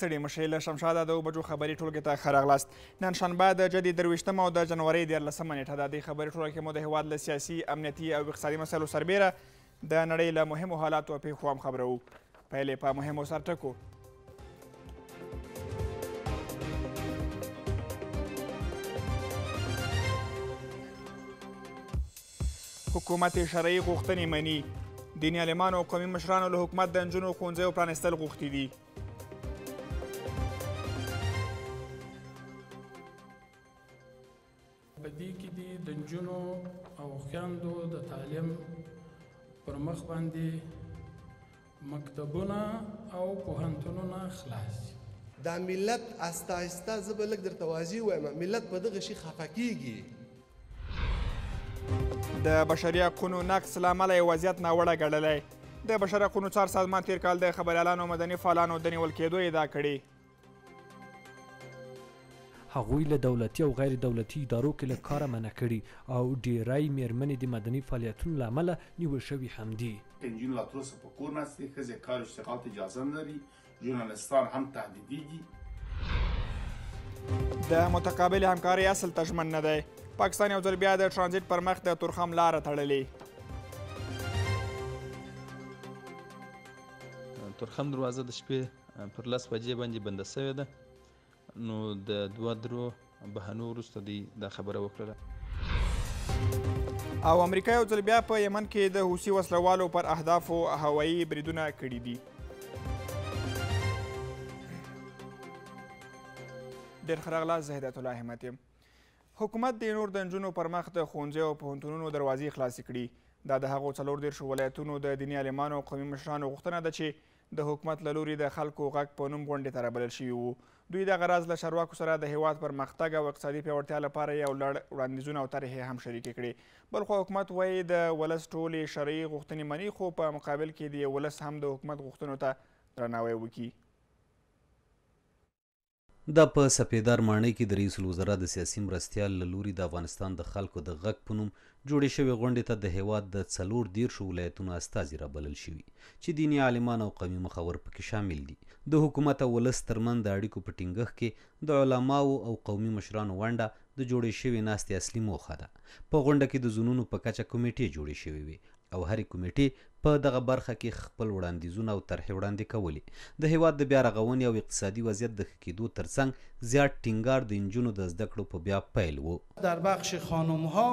ستړي مشئ له شمشاده د بجو خبري ټولګې ته ښه راغلاست نن شنبه د جدي درویشتمه او د جنورۍ دیارلسمه نیټه ده دې خبري ټولګه کې مو د هېواد له سیاسي امنیتي او اقتصادي مسایلو سربیره د نړۍ له مهمو حالاتو او پیښو هم خبروو پیلې په مهمو سرټکو حکومت شرعي غوښتنې مني دیني عالمانو او قومي مشرانو له حکومت د نجونو ښوونځیو پرانیستل غوښتي دي نجونو او خویندو د تعلیم پر مخ باندې مکتبونه او پوهنتونونه خلاص دا ملت آسته آسته زه به لږ درته واضح وایم ملت په دغه شي خفه کیږي د بشري حقونو نقص له امله یې وضعیت ناوړه ګڼلی د بشري حقونو څار سازمان تیر کال د خبریالانو مدني فعالانو د نیول کېدو ادعا کړې هغوی له دولتي او غیر دولتي ادارو کې له کاره منع کړي او ډیری میرمنې د مدني فعالیتونو له امله نیول شوي هم دي پنجین لا تر اوسه په کور نستې ښځې کار اشتغال ته اجازه نه لري ژورنالستان هم تهدیدېږي د متقابل همکارۍ اصل تجمن نه دی پاکستان یو ځل بیا د ترانزیت پر مخ د تورخم لاره تړلې تورخم دروازه د شپې پر لس بجې باندې بنده سوې ده نو د دوه درو بهانو وروسته دی دا خبره وکړه او امریکا یو ځل بیا په یمن کې د حوثي وسلوالو پر اهدافو هوایي بریدونه کړي دي ډېر ښه راغلاست زه هدایت الله همت یم حکومت د نور د نجونو پر مخ د ښوونځیو او پوهنتونونو دروازې خلاصې کړي دا د هغو څلور دیرشو ولایتونو د دیني عالمانو او قومي مشرانو غوښتنه ده چې د حکومت له لوري د خلکو غږ په نوم غونډې ته رابلل شوي وو دوی دغه راز له چارواکو سره د هیواد پرمختګ او اقتصادي پیاوړتیا لپاره یو لړ وړاندیزونه او طرحې هم شریکې کړې بلخو حکومت وایي د ولس ټولې شرعي غوښتنې مني خو په مقابل کې د ولس هم د حکومت غوښتنو ته درناوی وکړي دا په سپیدار ماڼۍ کې د رئیس الوزرا د سیاسي مرستیال لوري د افغانستان د خلکو د غږ په نوم جوړې شوې غونډې ته د هیواد د څلور دیرشو ولایتونو استازي رابلل شوي چې دینی عالمان او قومي مخور پکې شامل دي د حکومت او ولس ترمن د اړیکو په ټینګښت کې د علماو او قومي مشرانو ونډه د جوړې شوې ناستې اصلي موخه ده په غونډه کې د زونونو په کچه کمیټې جوړې شوې وي او هرې کمیټې په دغه برخه کې خپل وړاندیزونه او طرحې وړاندې کولې د هیواد د بیا رغونې او اقتصادي وضعیت د ښه کېدو ترڅنګ زیات ټینګار د نجونو د زده کړو په بیا پیل و در بخش خانمها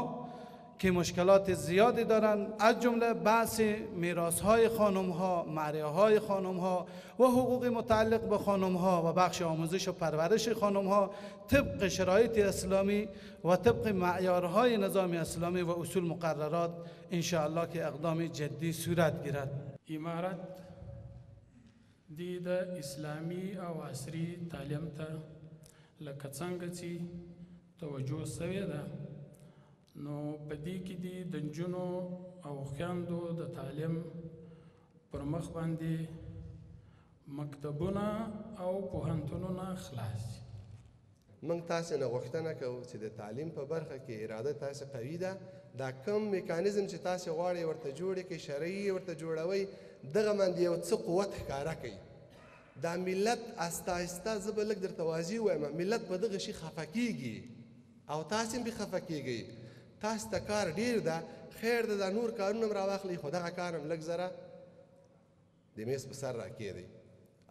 که مشکلات زیادی دارند از جمله بحث میراث های خانم ها معریه های خانم ها و حقوق متعلق به خانم ها و بخش آموزش و پرورش خانم ها طبق شرایط اسلامی و طبق معیارهای نظام اسلامی و اصول مقررات ان که اقدام جدی صورت گیرد امارت دید اسلامی او عصری تعلیم ته لکه څنګه توجه سوې ده نو په دې کې دي د نجونو او خویندو د تعلیم پر مخ باندې مکتبونه او پوهنتونونه خلاص موږ تاسو نه غوښتنه کوو چې د تعلیم په برخه کې اراده تاسو قوي ده دا کم میکانیزم چې تاسو غواړئ ورته جوړ کړئ شرعي ورته جوړوي دغه باندې یو څه قوت ښکارا کوي دا ملت آستا آستا زبلک در توازی وایم ملت په دغه شي خفه کیږي او تاسو هم به خفه کیږئ تاسو ته کار ډیر ده خیر ده دا نور کارونه راواخلي خو دغه کار هم لږ زره د میز په سر راکېږي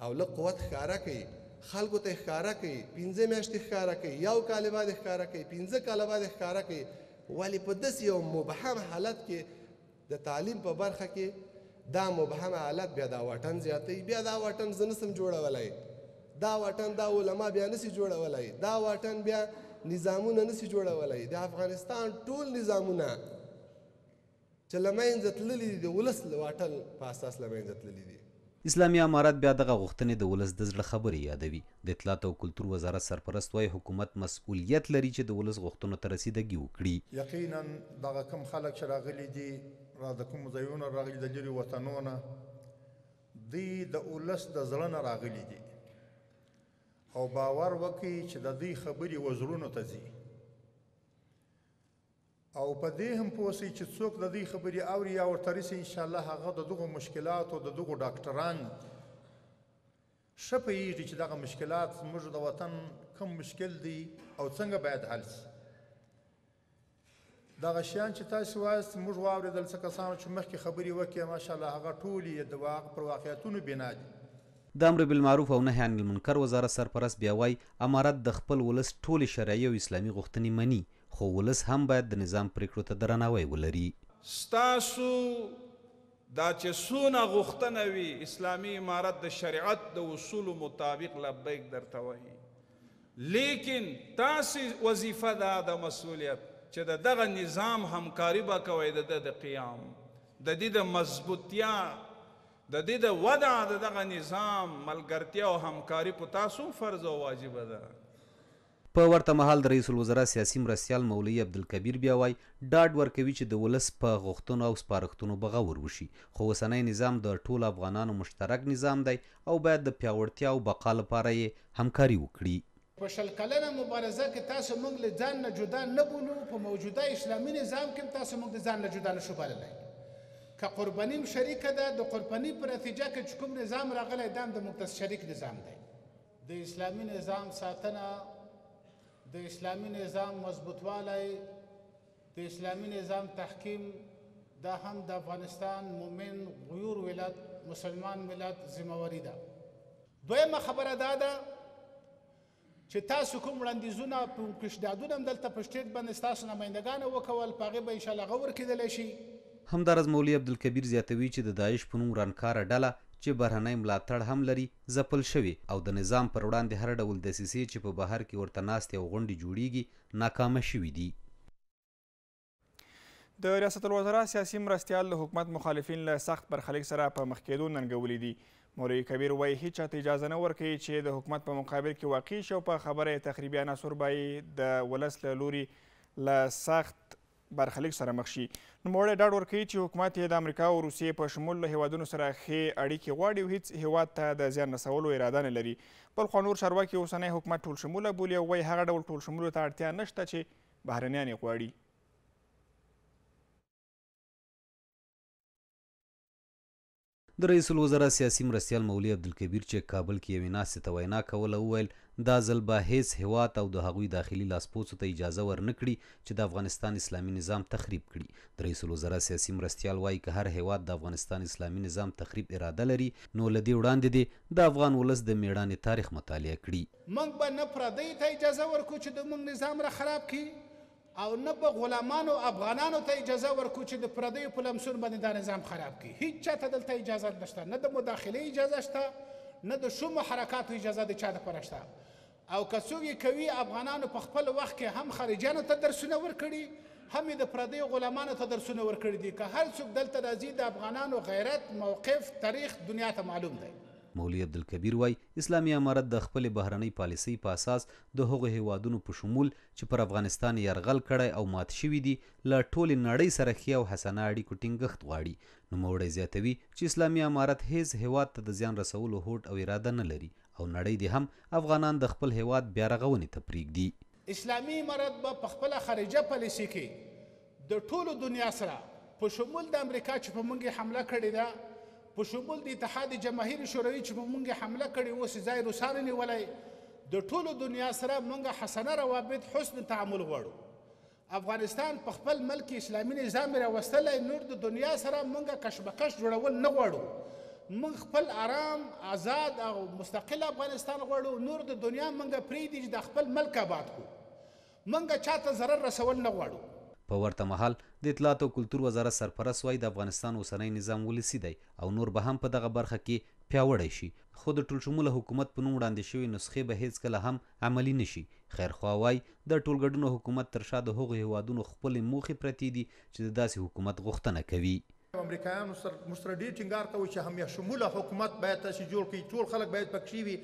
او لږ قوت ښکاره کوي خلکو ته ښکاره کوي پنځه میاشتې ښکاره کوي یو کال بعد ښکاره کوي پنځه کال بعد ښکاره کوي ولی په داسې یو مبهم حالت کې د تعلیم په برخه کې دا مبهم حالت بیا دا واټن زیاتوي بیا دا واټن زه نسم جوړولی دا واټن دا علما بیا نسی جوړولی دا واټن بیا نظامونه نسی جوړولای د افغانستان ټول نظامونه چې لمینځه تللي دي د ولس واټل په اساس لمینځه تللي دي اسلامي امارات بیا دغه غوښتنې د ولس د زړه خبرې یادوي د اطلاعات او کلتور وزارت سرپرست وایي حکومت مسؤلیت لري چې د ولس غوښتنو ته رسیدګي وکړي یقینا دغه کم خلک چې راغلي دي را د کوم ځایونو راغلي د لرې وطنونو دوی د ولس د زړه نه راغلي دي او باور وکړي چې د دې خبرې وزرونو ته ځي او په دې هم پوسی چې څوک د دې خبرې اوري یا ورته رسي ان شاء الله هغه د دغه مشکلات او د دغه ډاکټران شپېږي چې دغه مشکلات موږ د وطن کوم مشکل دی او څنګه باید حل شي دغه شیان چې تاسو وایست موږ واورېدل څه کسانو چې مخکې خبرې وکړې ماشاءالله هغه ټولې د واقع پر واقعیتونو بنا دي د امر بالمعروف او نهي عن المنکر وزارت سرپرست بیا وایي امارت د خپل ولس ټولې شرعي او اسلامي غوښتنې مني خو ولس هم باید د نظام پریکړو ته درناوی ولري ستاسو دا چې څونه غوښتنه وي اسلامي امارت د شریعت د اصولو مطابق لبیک درته وایي لیکن تاسو وظیفه دا د مسؤلیت چې د دغه نظام همکاري به کوئ د د قیام د دې د مضبوطیا د دې د وضع د دغه نظام ملګرتیا او همکاري په تاسو فرض او واجب ده په ورته مهال د رئیس الوزرا سیاسي مرستیال مولوی عبدالکبیر بیا وای ډاډ ورکوي چې د ولس په غوښتنو او سپارښتنو بغور وشي خو اوسنی نظام د ټولو افغانانو مشترک نظام دی او باید د پیاوړتیا او بقا لپاره یې همکاري وکړي په شل کلنه مبارزه کې تاسو موږ له ځان نه جدا نه بولو په موجوده اسلامي نظام کې تاسو موږ د ځان نه جدا نه شو بللی که قربانیم شریک ده د قربانی په نتیجه کې چې کوم نظام راغلی دا د مقدس شریک نظام دی د اسلامي نظام ساتنه د اسلامي نظام مضبوطوالی د اسلامي نظام تحکیم دا هم د افغانستان مؤمن غیور ولایت مسلمان ملت ذمہواری ده دویمه خبره دا ده چې تاسو کوم وړاندیزونه په کشدادونه هم دلته په شټیټ باندې ستاسو نمایندګانو وکول په هغې به انشاءالله غور کیدلی شي همدارز مولوي عبدالکبیر زیاتوي چې د داعش په نوم رانکاره ډله چې بهرنی ملاتړ هم لري ځپل شوي او د نظام پر وړاندې هر ډول دسیسې چې په بهر کې ورته ناستې او غونډې جوړیږي ناکامه شوي دي د ریاست الوزرا سیاسي مرستیال له حکومت مخالفین له سخت برخلیک سره په مخ کېدو ننګولي دي مولوي کبیر وایي هیچ چاته اجازه نه ورکوي چې د حکومت په مقابل کې واقع شي او په خبره تخریبي عناصر به د ولس له لوري له سخت برخلیک سره مخ شي نوموړی ډاډ ورکوي چې حکومت یې د امریکا او روسیې په شمول له هیوادونو سره ښې اړیکې غواړي او هیڅ هیواد ته د زیان رسولو اراده نه لري بلخوا نور چارواکي اوسنی حکومت ټول شموله بولي او وایي هغه ډول ټول شمولو ته اړتیا نشته چې بهرنیان یې غواړي د رئیس الوزرا سیاسي مرستیال مولوي عبدالکبیر چې کابل کې یوې ناستې ته وینا کوله وویل دا ځل به هیڅ هیواد او د هغوی داخلي لاسپوڅو ته اجازه ورنکړي چې د افغانستان اسلامي نظام تخریب کړي د رئیس الوزرا سیاسي مرستیال وایي که هر هیواد د افغانستان اسلامي نظام تخریب اراده لري نو له دې وړاندې دی د افغان ولس د میړانې تاریخ مطالعه کړي موږ به نه پردی ته اجازه ورکړو چې د موږ نظام را خراب کړي او نه به غلامانو افغانانو ته اجازه ورکو چې د پردیو په لمسون باندې دا نظام خراب کړي هیڅ چا ته دلته اجازه نشته نه د مداخله اجازه شته نه د شومو حرکاتو اجازه د چا دپاره شته او که څوک یې کوي افغانانو په خپل وخت کې هم خارجیانو ته درسونه ورکړي هم یې د پردیو غلامانو ته درسونه ورکړي دي که هر څوک دلته راځي د افغانانو غیرت موقف تاریخ دنیا ته معلوم دی مولوی عبدالکبیر وای اسلامي امارت د خپل بهرنۍ پالیسۍ په اساس د هغو هیوادونو په شمول چې پر افغانستان یرغل کړی او مات شوي دي له ټولې نړۍ سره ښه او حسنه اړیکو ټینګښت غواړي نوموړی زیاتوي چې اسلامي امارت هیڅ هیواد ته د زیان رسولو هوډ او اراده نه لري او نړۍ دې هم افغانان د خپل هیواد بیا رغونې ته پرېږدي اسلامي امارت به په خپله خارجه پالیسي کې د ټولو دنیا سره په شمول د امریکا چې په موږ حمله کړې ده په شمول د اتحاد جماهیر شوروي چې مونږه حمله کړې اوس ځای روسانه نیولای د ټولو دنیا سره مونږه حسنه روابط حسن تعامل غواړو افغانستان په خپل ملک اسلامي نظام راوستلای نور د دنیا سره مونږه کشمکش جوړول نه غواړو من خپل آرام آزاد او مستقل افغانستان غواړو نور د دنیا منګه پریدي د خپل ملک آباد کو منګه چاته zarar رسول نه غواړو په ورته مهال د اطلاعات او کلتور وزارت سرپرست وایي د افغانستان اوسنی نظام ولسی دی او نور به هم په دغه برخه کې پیاوړی شي خو د ټولشموله حکومت په نوم وړاندې شوې نسخې به هیڅکله هم عملی نشي خیرخوا وایي د ټولګډونو حکومت تر شا د هغو هیوادونو خپلې موخې پرتې دي چې د داسې حکومت غوښتنه کوي امریکایانو سره ډېر ټینګار کوي چې همیا شموله حکومت باید تاسې جوړ کړي ټول خلک باید پکې وي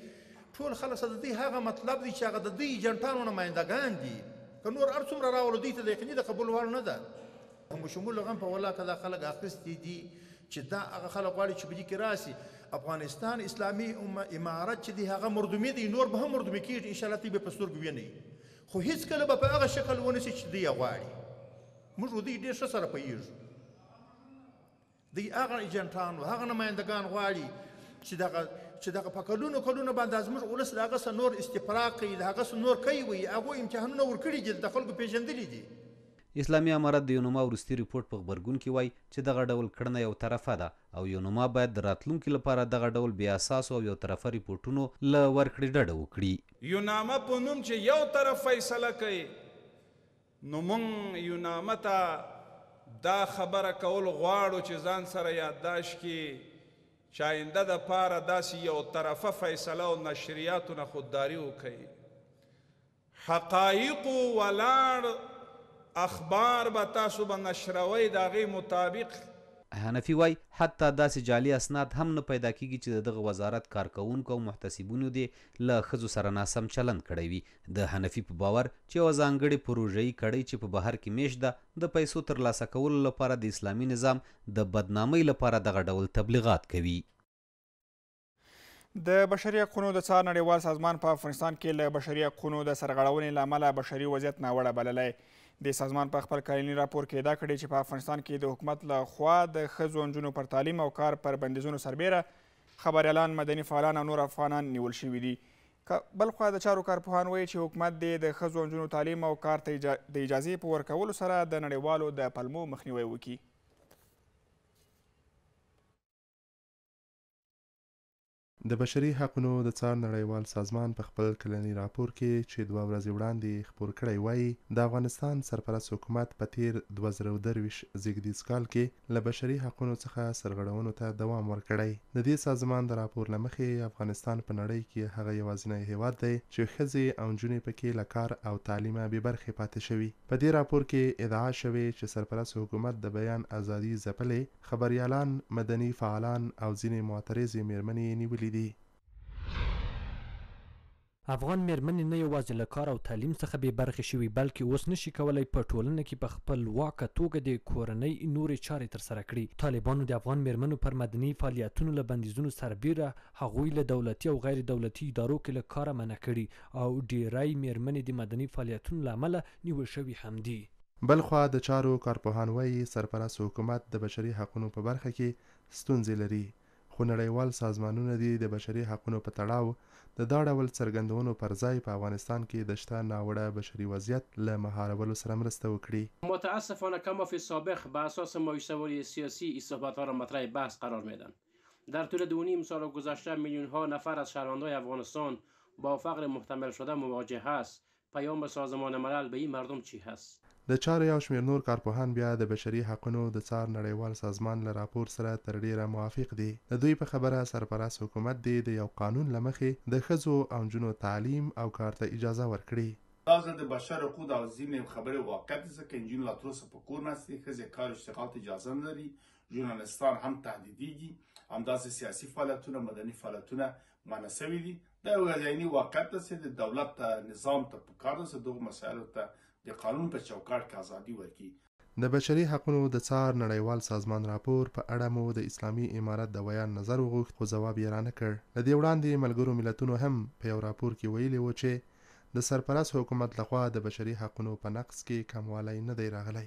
ټول خلک د دې هغه مطلب دی چې هغه د دې ایجنټانو نمایندګان دي که نور هر څومره راول دوی ته د یقیني د قبول وړ نه ده مشمول غم په والله کدا خلک اخستې دي چې دا هغه خلک غواړي چې بده کې راسي افغانستان اسلامي امارت چې دی هغه مردومي دی نور به هم مردومي کیږي ان شاء الله تی به پستور ګوینه خو هیڅ کله به په هغه شکل ونسی چې دی غواړي موږ دوی ډېر ښه سره پیږو دی هغه ایجنټان هغه نمائندگان غواړي چې دغه چې دغه په کلونو کلونو باندې زموږ ولس د هغه څه نور استفراق کوي د هغه څه نور کوي وي هغوی امتحانونه ورکړي دي د خلکو پېژندلي دي اسلامي امارت د یونما وروستي ریپورت په خبرګون کې وای چې دغه ډول کړنه یو طرفه ده او یونما باید د راتلونکي لپاره دغه ډول بیا اساس او یو طرفه ریپورتونو ل ورکړې ډډه وکړي یوناما په نوم چې یو طرف فیصله کوي نو مونږ یونامه ته دا خبره کول غواړو چې ځان سره یادداشت کړي شاینده د پاره داسې یو طرفه فیصله او نشریاتو نه خودداری وکړي حقایق ولاړ اخبار به تاسو به نشروي د هغې مطابق حنفي وای حتی داسې جعلي اسناد هم نه پیدا کیږي چې دغه وزارت کارکونکو او محتسبونو دی له خزو سره ناسم چلند کړی وي د حنفي په باور چې یو ځانګړي پروژې کړی چې په بهر کې میشده د پیسو ترلاسه کولو لپاره د اسلامي نظام د بدنامۍ لپاره دغه ډول تبلیغات کوي د بشري حقوقو د څار نړیوال سازمان په افغانستان کې له بشري حقوقو د سرغړونې لامل بشري وضعیت ناوړه بللی د سازمان په خپل کلني راپور کې دا کړی چې په افغانستان کې د حکومت له خوا د ښځو نجونو پر تعلیم او کار پر بندیزونو سربیره خبریالان مدني فعالان او نور افغانان نیول شوي دي بل خوا د چارو کارپوهان وایي چې حکومت دې د ښځو نجونو تعلیم او کار ته د اجازې په ورکولو سره د نړیوالو د پلمو مخنیوی وکړي د بشري حقونو د څار نړیوال سازمان په خپل کلنی راپور کې چې دوه ورځې وړاندې خپور کړی وایي د افغانستان سرپرست حکومت په تیر 2023 زیږدیز کال کې له بشري حقونو څخه سرغړونو ته دوام ورکړی د دې سازمان د راپور لمخې افغانستان په نړۍ کې هغه یوازینی هیواد دی چې خزي او جنې پکې له کار او تعلیمه بې برخې پاتې شوي په دې راپور کې ادعا شوې چې سرپرست حکومت د بیان ازادي ځپلې خبريالان مدني فعالان او ځینې معترضې میرمنې نیولې دي افغان مېرمنې نه یوازې له کار او تعلیم څخه بې برخې شوي بلکې اوس نشي کولی په ټولنه کې په خپلواکه توګه د کورنۍ نورې چارې ترسره کړي طالبانو د افغان مېرمنو پر مدني فعالیتونو له بندیزونو سربیره هغوی له دولتي او غیر دولتي ادارو کې له کاره منع کړي او ډیری مېرمنې د مدني فعالیتونو له امله نیول شوي هم دي بلخوا د چارو کارپوهان وایي سرپرست حکومت د بشري حقونو په برخه کې ستونزې لري خو نړیوال سازمانونه دې د بشري حقونو په تړاو د دا ډول څرګندونو پر ځای په افغانستان کې د شته ناوړه بشري وضعیت له مهارولو سره مرسته وکړي متاسفانه کما فی سابق به اساس مایشتواری سیاسی استحبات‌ها را مطرح بحث قرار میدن در طول دو نیم سال گذشته میلیون ها نفر از شهروندان افغانستان با فقر محتمل شده مواجه است پیام سازمان ملل به این مردم چی هست د چارې او شمېر نور کارپوهان بیا د بشري حقونو د څار نړیوال سازمان له راپور سره تر ډیره موافق دي د دوی په خبره سرپرست حکومت دی د یو قانون لمخې د خزو او جنو تعلیم او کار ته اجازه ورکړي دا زه د بشر حقوق او زمینه خبره واقع دي چې انجن لا تر اوسه په کور نسته خزه کار اشتغال اجازه نه لري ژورنالستان هم تهدیديږي همداسې سیاسي فعالیتونه مدني فعالیتونه معنی سوي دي دا یو ځینی واقع ده چې د دولت نظام ته په کار ده چې دغه مسایلو ته د قانون په چوکاټ کې ازادي ورکړي د بشري حقوقو د څار نړیوال سازمان راپور په اړه مو د اسلامي امارت د ویان نظر وغوښت خو ځواب یې رانه کړ د دې وړاندې ملګرو ملتونو هم په یو راپور کې ویلي و چې د سرپرست حکومت لخوا د بشري حقوقو په نقص کې کموالی نه دی راغلی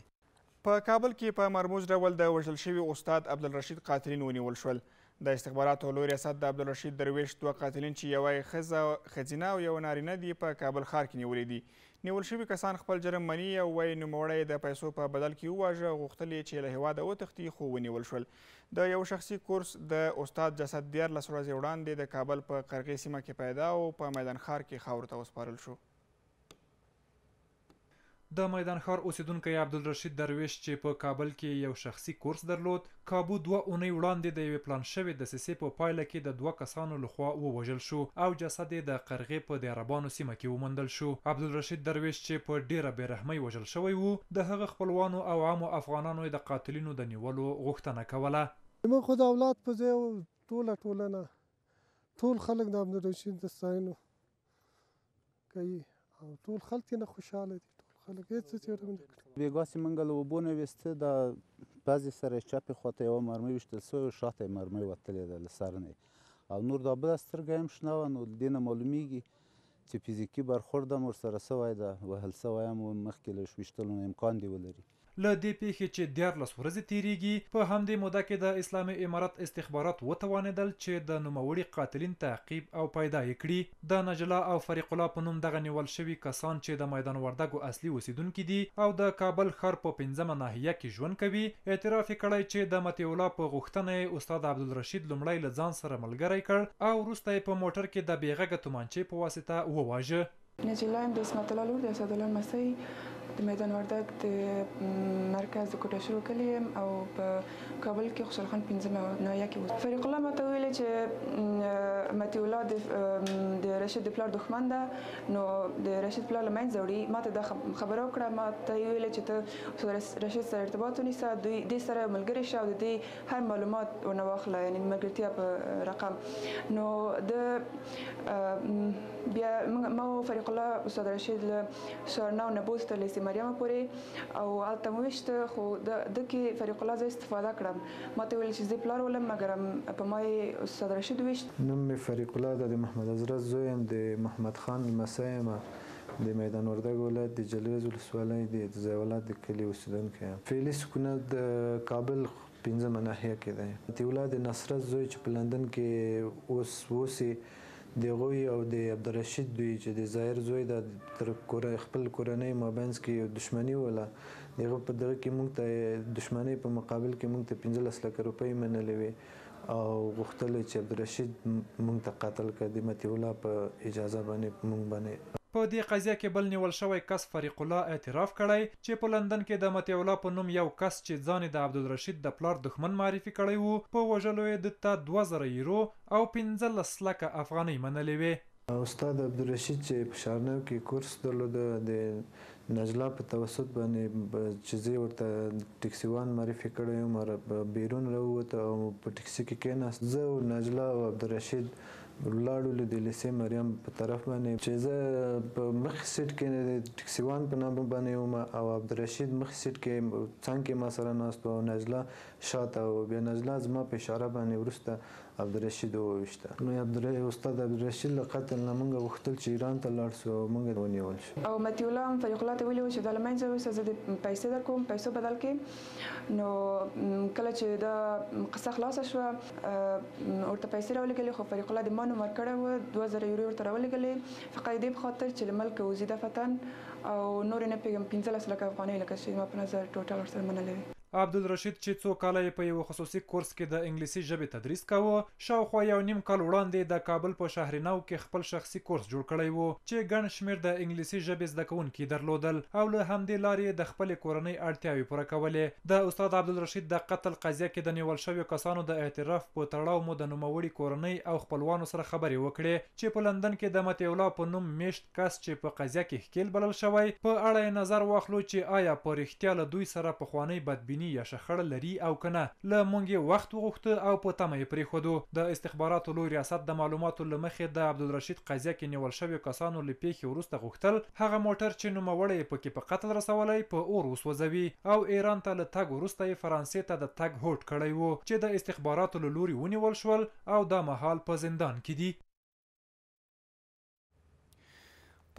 په کابل کې په مرموز ډول د وژل شوي استاد عبدالرشید قاتلین ونیول شول د استخباراتو لوی ریاست د عبدالرشید درویش دوه قاتلین چې یوه ښځه ښځینه او یو نارینه دي په کابل ښار کې نیولې دي نیول شوي کسان خپل جرم مني او وایي نوموړی د پیسو په بدل کې وواژه غوښتل یې چې له هېواده وتښتي خو ونیول شول د یو شخصي کورس د استاد جسد دیارلس ورځې وړاندې د کابل په قرغې سیمه کې پیدا او په میدان ښار کې خاورو ته وسپارل شو د میدان ښار اوسیدونکو عبدالرشید درویش چې په کابل کې یو شخصي کورس درلود کابو دوه اونۍ وړاندې د یو پلان شوی د سیسې په پایله کې د دوه کسانو لخوا ووژل شو او جسد د قرغې په دیربانو سیمه کې وموندل شو عبدالرشید درویش چې په ډیره بیرحمۍ وژل شوی وو د هغه خپلوانو او عامو افغانانو د قاتلینو د نیولو غوښتنه کوله موږ خو د اولاد په ځای ټوله ټولنه ټول خلک د عبدالرشید د ستاینو کوي او ټول خلک نه خوشاله دي خلک هیڅ څه چیرته نه کړي بیګاسې منګل وبونه وسته د بعضې سره چپې خواته یوه مرمۍ ویشتل سوې شاته یې مرمۍ وتلې ده له سر نه او نور دا بله سترګه هم شنه وه نو د دې نه معلومیږي چې فزیکي برخورد هم ورسره سوی ده وهل سوی هم وم مخکې له ویشتلو امکان دې ولري له دې پیښې چې 14 ورځې تیریږي په همدې موده کې د اسلامي امارات استخبارات وتوانیدل چې د نوموړي قاتلین تعقیب او پیدا کړي د نجلا او فریق الله په نوم دغه نیول شوي کسان چې د میدان وردګو اصلي اوسیدونکو دي او د کابل ښار په 15مه ناحیه کې ژوند کوي اعتراف کړی چې د متي الله په غوښتنه استاد عبدالرشید لمړی له ځان سره ملګری کړ او وروسته په موټر کې د بیغه تومانچې په واسطه وواژه نجلا د اسمت الله لور د اسد الله مسی د میدان وردګ د مرکز د کوټه شروع کلی او په کابل کې خوشحال خان پنځمه نویه کې و فریق الله ماته ویل چې متی اولاد د رشید د پلار دښمن ده نو د رشید پلار لمن زوړي ماته د خبرو کړه ماته ویل چې ته رشید سره ارتباط ونیسه دوی د سره ملګری شاو د دې هر معلومات ونواخله یعنی ملګرتیا په رقم نو د بیا ما فریق الله استاد رشید له شارناو نه بوسته لسی مریم پورې او البته مو وشته خو د کې فریق الله زې استفاده کړم ماته ویل چې زه پلار ولم مګر په ما استاد رشید وشت نوم می فریق الله د محمد حضرت زویم د محمد خان مسایم د میدان وردګ ولایت د جلریز ولسوالۍ د زیولات د کلی اوسیدونکی یم فعلي سکونه د کابل پنځمه ناحیه کې دی دی ولاد نصرت زوی چې په لندن کې اوس اوسي دغوی او د عبدالرشید دوی چې د ظاهر زوی د تر کور خپل کورنۍ مابینس کې دښمنی ولا دغه په دغه کې مونږ ته دښمنۍ په مقابل کې مونږ ته 15 لک روپۍ منلې وي او غوښتل چې عبدالرشید مونږ ته قتل کړي متي الله په اجازه باندې مونږ باندې په دې قضیه کې بل نیول شوی کس فریق الله اعتراف کړی چې په لندن کې د متي الله په نوم یو کس چې ځان د عبدالرشید د پلار دښمن معرفي کړی وو په وژلو یې د تا 2000 یورو او 15 لکه افغانۍ منلې وې استاد عبدالرشید چې په شارنو کې کورس درلود د نجلا په توسط باندې چیزې ورته ټیکسیوان معرفي کړی عمر بیرون راووت او په ټیکسي کې کېناست زه او نجلا او عبدالرشید لاړو له د لیسې مریم په طرف باندې چې زه په مخ سیټ کې د ټکسیوان په نامه باندې وم او عبدالرشید مخ سیټ کې څنګ کې ما سره ناست و نجلا شاته او بیا نجلا زما په اشاره باندې ورسته عبدالرشید وویشته نو استاد عبدالرشید له قتل نه موږ غوښتل چې ایران ته لاړ شو موږ ونیول شو او متي الله هم فریق الله ته ویلي و چې دا له منځه یوسه زه د پیسې درکوم پیسو بدل کې نو کله چې دا قصه خلاصه شوه ورته پیسې راولېږلې خو فریق الله د ما نومر کړی و دوه زره یورو ورته راولېږلې فقط دې په خاطر چې له ملکه وزیده فتن او نور نه پېږم پنځلس لکه افغانۍ لکه چې ما په نظر ټوټل ورسره منلې وې عبدالرشید چې څو کاله یې په یو خصوصي کورس کې د انګلیسي ژبې تدریس کاوه شاوخوا یو نیم کال وړاندې د کابل په شهرنو کې خپل شخصي کورس جوړ کړی وو چې ګڼ شمیر د انګلیسي ژبې زده کوونکي درلودل او له همدې لارې د خپل کورنۍ اړتیاوې پوره کولې د استاد عبدالرشید د قتل قضیه کې د نیول شویو کسانو د اعتراف په تړاو مو د نوموړي کورنۍ او خپلوانو سره خبرې وکړې چې په لندن کې د متي الله په نوم میشت کس چې په قضیه کې ښکیل بلل شوی په اړه نظر واخلو چې آیا په رښتیا له دوی سره پخوانی بدبیني ویني یا شخړ لري او کنه له مونږ یې وخت وغوښته او په تمه یې پریښودو د استخباراتو لوی ریاست د معلوماتو له مخې د عبدالرشید قضیه کې نیول شویو کسانو له پیښې وروسته غوښتل هغه موټر چې نوموړی پکې په قتل رسولی په اور وسوځوي او ایران ته له تګ وروسته یې فرانسې ته د تګ هوډ کړی و چې د استخباراتو له لوري ونیول شول او دا مهال په زندان کې دي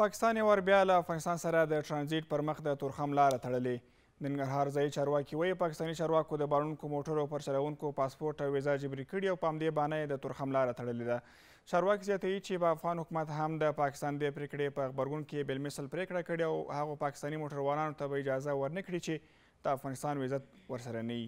پاکستان یو بیا له افغانستان سره د ترانزیت پر مخ د تورخم لار تړلې د ننګرهار ځایي چارواکي وایي پاکستاني چارواکو د بارونکو موټرو پر چلوونکو پاسپورټ او ویزا جبري کړي او په همدې بهانه د تورخم لاره تړلې ده چارواکي زیاتوي چې په افغان حکومت هم د پاکستان د پرېکړې په غبرګون کې بالمثل پرېکړه کړې او هغو پاکستاني موټروانانو ته به اجازه ورنه کړي چې د افغانستان ویزه ورسره نه وي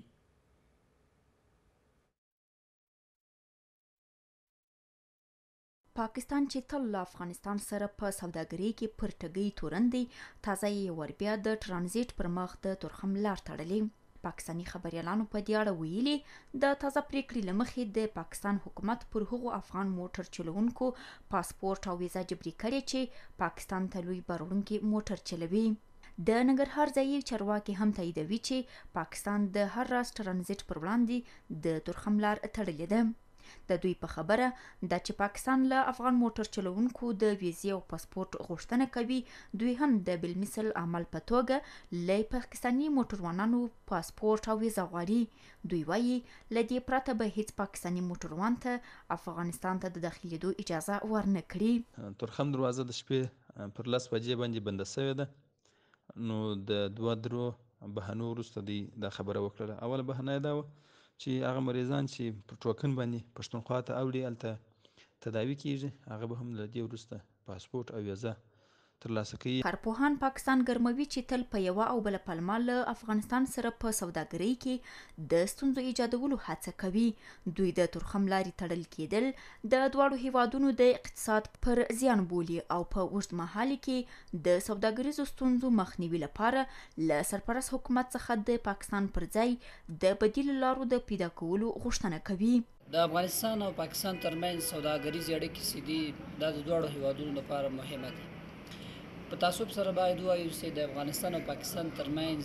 پاکستان چې تل له افغانستان سره په سوداګرۍ کې پر ټګۍ تورن دی تازه یې ور بیا د ترانزیت پر مخ د تورخم لار تړلې پاکستانی خبريالانو په دې اړه ویلي د تازه پریکړې لمخې د پاکستان حکومت پر هغو افغان موټر چلوونکو پاسپورت او ویزا جبري کړي چې پاکستان ته لوی بارونکي موټر چلوي د نګرهار ځایي چرواکي هم تاییدوي چې پاکستان د هر راست ترانزیت پر وړاندې د تورخم لار تړلې ده د دوی په خبره دا چې پاکستان له افغان موټر چلوونکو د ویزې او پاسپورت غوښتنه کوي دوی هم د بل مثل عمل په توګه له پاکستانی موټروانانو پاسپورت او ویزه غواړي دوی وایي لدی پرته به هیڅ پاکستانی موټروان ته افغانستان ته د داخليدو اجازه ورنه کړي تر خم دروازه د شپې پر لاس بجې باندې بنده سوې ده نو د دوه درو بهانو وروسته دی دا خبره وکړه اول بهانه دا و چې هغه مریضان چې پر ټوکن باندې پښتونخوا ته اوړي هلته تداوي کیږي هغه به هم له دې وروسته پاسپورټ او ویزه ترلاسه کوي کارپوهان پاکستان ګرموي چې تل په یو او بل پلمه له افغانستان سره په سوداګرۍ کې د ستونزو ایجادولو هڅه کوي دوی د تورخم لارې تړل کېدل د دواړو هیوادونو د اقتصاد پر زیان بولي او په اوږد مهال کې د سوداګریزو ستونزو مخنیوي لپاره له سرپرست حکومت څخه د پاکستان پر ځای د بدیل لارو د پیدا کولو غوښتنه کوي د افغانستان او پاکستان ترمنځ سوداګریز اړیکې سدي د دواړو هیوادونو لپاره مهمه دي په تعصب سره باید وایو چې د افغانستان او پاکستان ترمنځ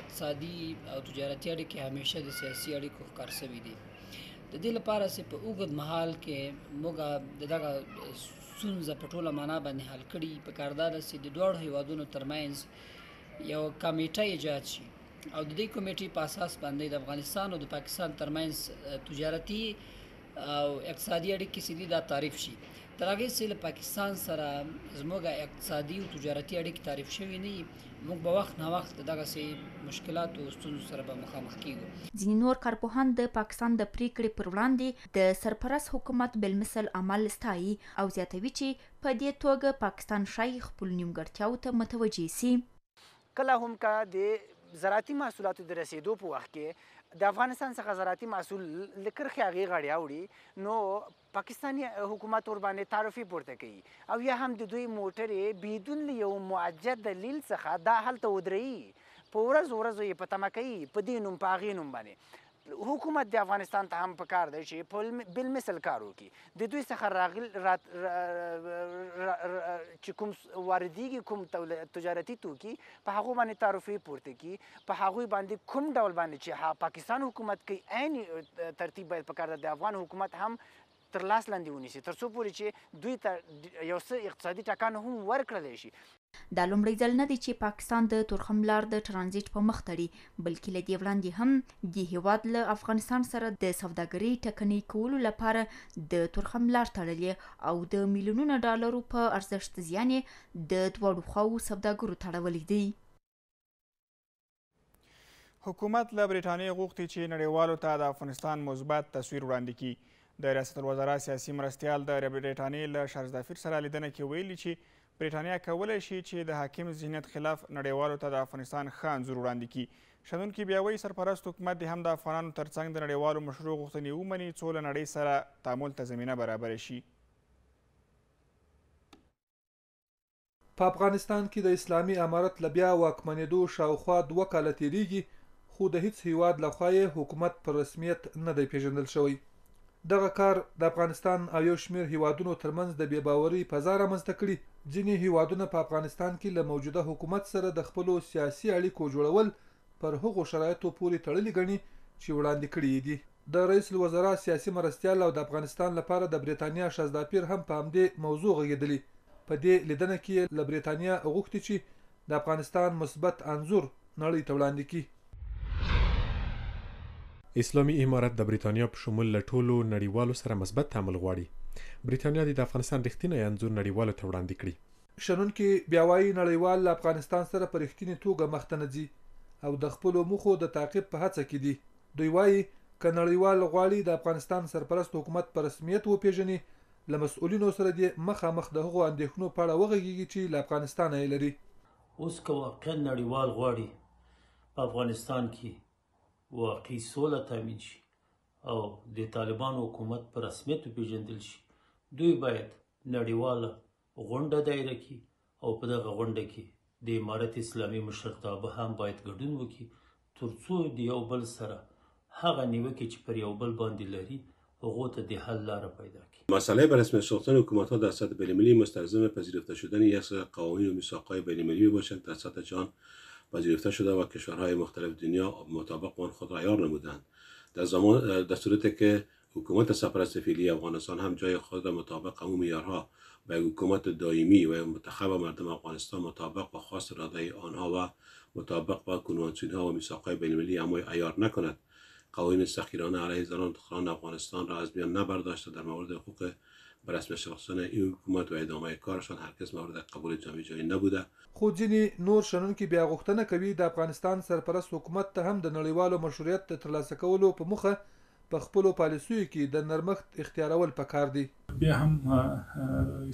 اقتصادي او تجارتي اړیکې همیشه د سیاسي اړیکو ښکار شوي دي د دې لپاره چې په اوږد مهال کې موږ دغه ستونزه په ټوله معنا باندې حل کړي په کاردار چې د دوه هیوادونو ترمنځ یو کمیټه ایجاد شي او د دې کمیټې په اساس باندې د افغانستان او د پاکستان ترمنځ تجارتي او اقتصادي اړیکې سیدي دا تعریف شي تر هغه چې له پاکستان سره زموږ اقتصادي او تجارتي اړیکې تعریف شوې نه دي موږ به وخت نه وخت دغه سي مشکلات او ستونزو سره به مخامخ کیږو ځینې نور کارپوهان د پاکستان د پریکړې پر وړاندې د سرپرست حکومت بل مثل عمل ستایي او زیاتوي چې په دې توګه پاکستان شای خپل نیمګړتیاو ته متوجي سي کله هم کا د زراعتي محصولاتو د رسیدو په وخت کې د افغانستان څخه زراعتي محصول لکر خیاغي غړیا وړي نو پاکستاني حکومت ور باندې تعرفي پورته کوي او یا هم د دوی موټرې بدون یو معجد دلیل څخه دا هلته ودرېي په ورځ ورځ یې په تمه کوي په دې نوم په هغې نوم باندې حکومت د افغانستان ته هم پکار دی چې په بل مثل کار وکړي د دوی څخه راغل چې کوم واردېږي کوم تجارتي توکي په هغو باندې تعرفې پورته کړي په هغوی باندې کوم ډول باندې چې پاکستان حکومت کوي عین ترتیب باید پکار ده د افغان حکومت هم تر لاس لاندې ونیسي تر څو پورې چې دوی ته یو څه اقتصادي ټکان هم ورکړل شي دا لومړی ځل نه دی چې پاکستان د تورخملار د ترانزیت په مخ تړي بلکې له دې وړاندې هم د هیواد له افغانستان سره د سوداګرۍ ټکنې کولو لپاره د تورخملار تړلې او د میلیونونو ډالرو په ارزښت زیانې د دوړو خو سوداګرو تړولې دي حکومت له برېټانیا غوښتي چې نړیوالو ته د افغانستان مثبت تصویر وړاندې کړي د ریاست الوزرا سیاسي مرستیال د برېټانیې له شارزدافیر سره لیدنه کې ویلي چې برېټانیا کولی شي چې د حاکم ذهنیت خلاف نړیوالو ته د افغانستان ښه انځور وړاندې کړي شنونکي بیا وایي سرپرست حکومت دې هم د افغانانو تر څنګ د نړیوالو مشرو غوښتنې ومني څو له نړۍ سره تعامل ته زمینه برابره شي په افغانستان کې د اسلامي امارت له بیا واکمنېدو شاوخوا دوه کاله تیریږي خو د هیڅ هیواد لخوا یې حکومت په رسمیت نه دی پیژندل شوی دغه کار د افغانستان او یو شمیر هیوادونو ترمنځ د بیباوري فضا رامنځته کړي ځینې هیوادونه په افغانستان کې له موجوده حکومت سره د خپلو سیاسي اړیکو جوړول پر هغو شرایطو پورې تړلي ګڼي چې وړاندې کړي دي د رئیس الوزرا سیاسي مرستیال او د افغانستان لپاره د بریتانیا شزداپیر هم په همدې موضوع غږېدلی په دې لیدنه کې له بریتانیا غوښتي چې د افغانستان مثبت انزور نړۍ ته وړاندې کړي اسلامي امارت د بریتانیا په شمول له ټولو نړیوالو سره مثبت تعامل غواړي بریتانیا د افغانستان رښتینی انځور نړیوالو ته وړاندې کړي شنونکي بیا وايي نړیوال له افغانستان سره په رښتینی توګه مخ ته نه ځي او د خپل موخو د تعقیب په هڅه کې دي دوی وايي ک نړیوال غواړي د افغانستان سرپرست حکومت په رسمیت وپیژني له مسؤلینو سره د مخامخ د هغو اندېښنو په اړه وغږیږي چې له افغانستانه لري اوس که واقعا نړیوال غواړي په افغانستان کې واقعي سوله تامین شي او د طالبان حکومت په رسمیت پیژندل شي دوی باید نړیواله غونډه دایره کړي او په دغه غونډه کې د امارت اسلامي مشرتابه هم باید ګډون وکړي ترڅو د یو بل سره هغه نیوکې چې پر یو بل باندې لري هغه ته د حل لاره پیدا کړي مسئله بر اسم ساختن حکومت ها در سطح بین المللی مستلزم پذیرفته شدن یک سری قوانین و میثاق های بین المللی باشد در سطح جهان پذیرفته شده و کشورهای مختلف دنیا مطابق آن خود را ایار نمودند در زمان در صورتی که حکومت سپرست فیلی افغانستان هم جای خود را مطابق عموم معیارها به حکومت دائمی و منتخب مردم افغانستان مطابق و خاص اراده آنها و مطابق با کنوانسیون ها و میثاق بین المللی ایار نکند قوانین سخیرانه علیه زنان خران افغانستان را از میان نبرداشته در مورد حقوق به رسم شخصانه این حکومت و ادامه کارشان هرگز مورد قبول جامعه جهانی نبوده خو ځینې نور شنونکي بیا غوښتنه کوي د افغانستان سرپرست حکومت ته هم د نړیوالو مشروعیت د ترلاسه کولو په مخه په خپلو پالیسیو کې د نرمښت اختیارول پکار دي بیا هم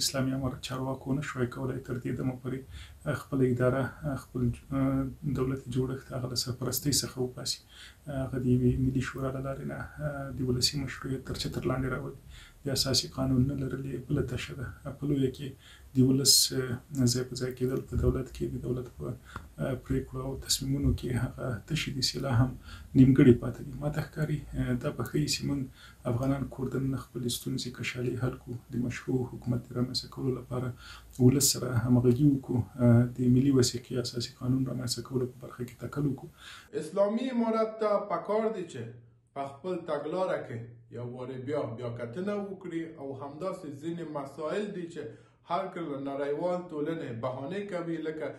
اسلامي امر چارواکو نه شوي کولای تر دې دمه پورې خپل اداره خپل دولت جوړښت هغه د سرپرستی څخه وباسي هغه د ملي شورا لارې نه د ولسی مشروعیت تر چتر لاندې راوړي یا اساسي قانون نه لرلې بله تشه ده په لویه کې د ولس ځای په ځای کېدل په دولت کې د دولت په پریکړو او تصمیمونو کې هغه تشې دسي لا هم نیمګړې پاتې دي ماته ښکاري دا به ښیي چې موږ افغانان کور دننه خپلې ستونزې کشالې حل کړو د مشروع حکومت د رامنځته کولو لپاره ولس سره همغږي وکړو د ملي وثیقې اساسي قانون رامنځته کولو په برخه کې تکل وکړو اسلامي امارت ته پکار دی چې په خپل تګلاره کې یو واره بیا بیا کتنه وکړي او همداسې ځینې مسایل دي چې هر کله نړیوال ټولنې بهانه کوي لکه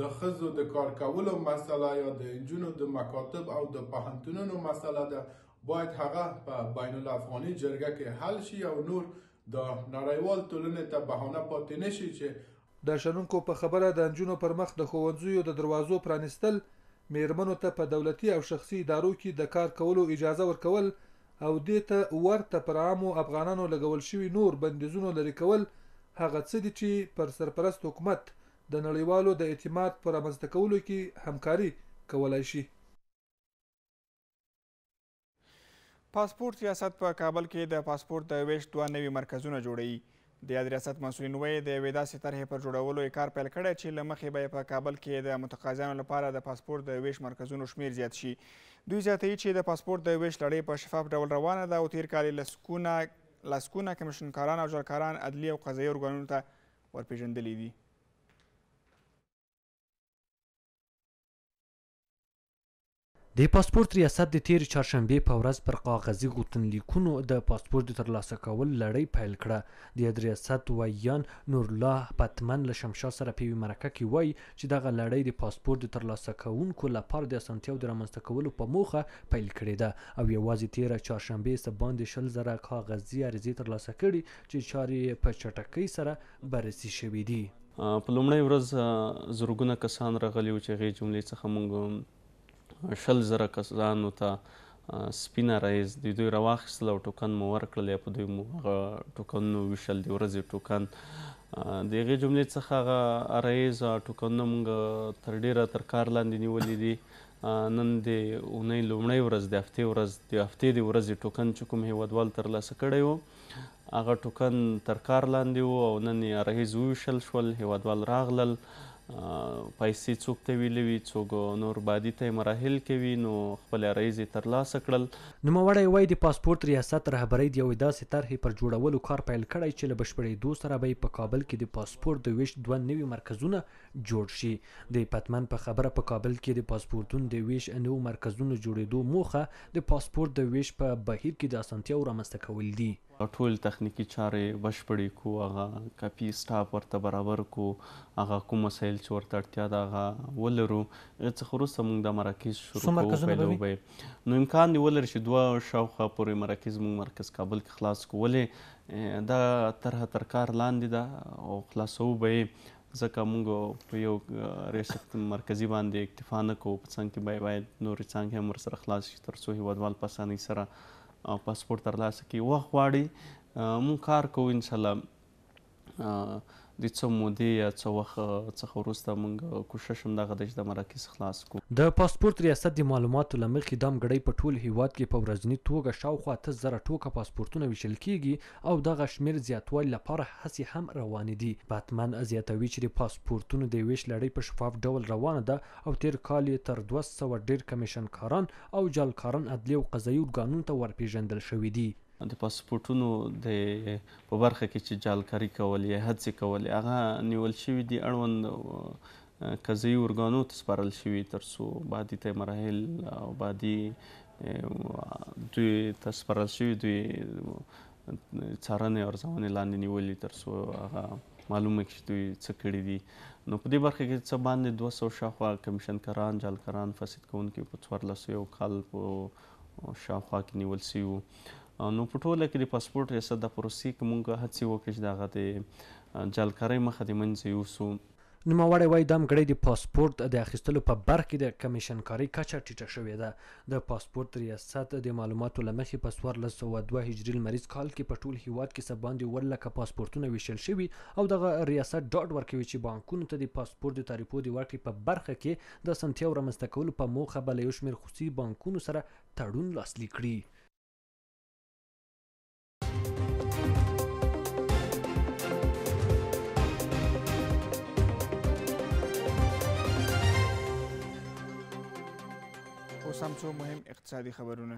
د خزو د کار کولو مسله یا د انجونو د مکاتب او د پهنتونونو مسله ده باید هغه په بین الافغاني جرګه کې حل شي او نور د نړیوال ټولنې ته بهانه پاتې نشي چې د شنونکو په خبره د انجونو پر مخ د خوندزیو د دروازو پرانستل میرمنو ته په دولتي او شخصي ادارو کې د کار کولو اجازه ورکول او دې ته ورته پر عامو افغانانو لګول شوي نور بندیزونو لرې کول هغه څه دي چې پر سرپرست حکومت د نړیوالو د اعتماد پر رامنځته کولو کې همکاري کولای شي پاسپورت ریاست په پا کابل کې د پاسپورت د ویش دوه نوي مرکزونه جوړوي د یاد ریاست مسؤلین وایي د یوې داسې طرحې پر جوړولو یې کار پیل کړی چې له مخې به په کابل کې د متقاضیانو لپاره د پاسپورت د ویش مرکزونو شمیر زیات شي دوی زیاتوي چې د پاسپورت د ویش لړۍ په شفاف ډول روانه ده او تیر کال یې لسکونه لسکونه کمیشنکاران او جرکاران عدلي او قضایي ارګانونو ته ورپېژندلي دي د پاسپورت ریاست د تیر چهارشنبه په ورځ پر کاغذي غوتنلیکونو د پاسپورت د ترلاسه کول لړۍ پیل کړه د ریاست ویان نور الله پتمن له شمشا سره په مرکه کې وای چې دغه لړۍ د پاسپورت د ترلاسه کونکو لپاره د اسانتیاو د رامنځته کولو په موخه پیل کړې ده او یوازې تیر چهارشنبه سباند شل زره کاغذي عرضې ترلاسه کړي چې چارې په چټکۍ سره بررسي شوې دي په لومړۍ ورځ زرګونه کسان راغلي و چې غي جملې څخه مونږ شل زره کسانو ته سپینه رئیس د دوی راواخیستل او ټوکن مو ورکړل یا په دوی مو هغه ټوکنونه وویشل د ورځې ټوکن د هغې جملې څخه هغه رئیس ټوکنونه موږ تر ډیره تر کار لاندې نیولي دي نن د اونۍ لومړۍ ورځ د هفتې ورځ د هفتې د ورځې ټوکن چې کوم هیوادوال ترلاسه کړی و هغه ټوکن تر کار لاندې و او نن یې رهیز وویشل شول هیوادوال راغلل پیسې څوک تویلوي څوک نور بادي ته مراحل کوي نو خپل رایزي ترلاسه کړل نو موړی وای د پاسپورت ریاست رهبرۍ د یوې داسې طرحې پر جوړولو کار پیل کړی چې له بشپړې دو سره به په کابل کې د پاسپورت د ویش دوه نوي مرکزونه جوړ شي د پتمن په خبره په کابل کې د پاسپورتون د ویش نو مرکزونو جوړېدو موخه د پاسپورت د ویش په بهیر کې د اسانتیاو رامنځته کول دي ټول تخنیکی چارې بشپړې کو هغه کافي سټاف ورته برابر کو هغه کوم مسایل چې ورته اړتیا ده هغه ولرو څه خروس موږ د مراکز شروع کوو نو امکان دی ولر چې دوه شاوخه پورې مراکز موږ مرکز کابل کې خلاص کولې دا طرحه تر کار لاندې ده او خلاصو به ځکه موږ په یو ریاست مرکزی باندې اکتفا نه کوو په څنګ کې باید نورې څانګې هم ورسره خلاص شي تر څو هیوادوال په اسانۍ سره او پاسپورت ترلاسه کړي وخت غواړي مونږ کار کوو انشاءالله د څو مودې یا څو وخت څخه وروسته موږ کوشش هم دغه د مراکز خلاص کو د پاسپورت ریاست د معلوماتو لمخې دام غړي په ټول هیواد کې په ورځنی توګه شاوخوا 3000 ټوکه پاسپورتونه ویشل کیږي او دغه شمیر زیاتوالي لپاره هڅې هم روان دي باتمن زیاتوي چې پاسپورتونه د ویش لړۍ په شفاف ډول روانه ده او تیر کال تر 200 ډیر کمیشن کاران او جالکاران عدلی او قضایي ارګانونو ته ورپیژندل شوې دي د پاسپورتونو د په برخه کې چې جعلکاري کولې هڅې کولې هغه نیول شوي دي اړوند قضایي ارګانو ته سپارل شوي تر څو بعدي ته مراحل او بعدي دوی ته سپارل شوي دوی څارنې او ارزونې لاندې نیولې تر څو هغه معلومه کړي دوی څه کړي دي نو په دې برخه کې څه باندې 200 شاخوا کمیشن کران جالکران فسید کون کې په 14 یو کال په شاخوا کې نیول سیو نو په ټوله کې د پاسپورت ریاست د پروسې کې مونږ هڅې وکړې چې دغه د جلکارۍ مخه د منځه یوسو نوموړی وایي دا مګړی د پاسپورت د اخیستلو په برخه کې د کمیشن کاری کچه ټیټه شوې ده د پاسپورت ریاست د معلوماتو لمخې په سوار لس او دوه هجری لمریز کال کې په ټول هیواد کې سباندې ورلکه پاسپورتونه ویشل شوي او دغه ریاست ډاټ ورکوي چې بانکونو ته د پاسپورت د تعریفو د ورکړې په برخه کې د سنتیاو رامنځته کولو په موخه به له یو شمېر خصوصي بانکونو سره تړون لاسلیک کړي اوس هم څو مهم اقتصادي خبرونه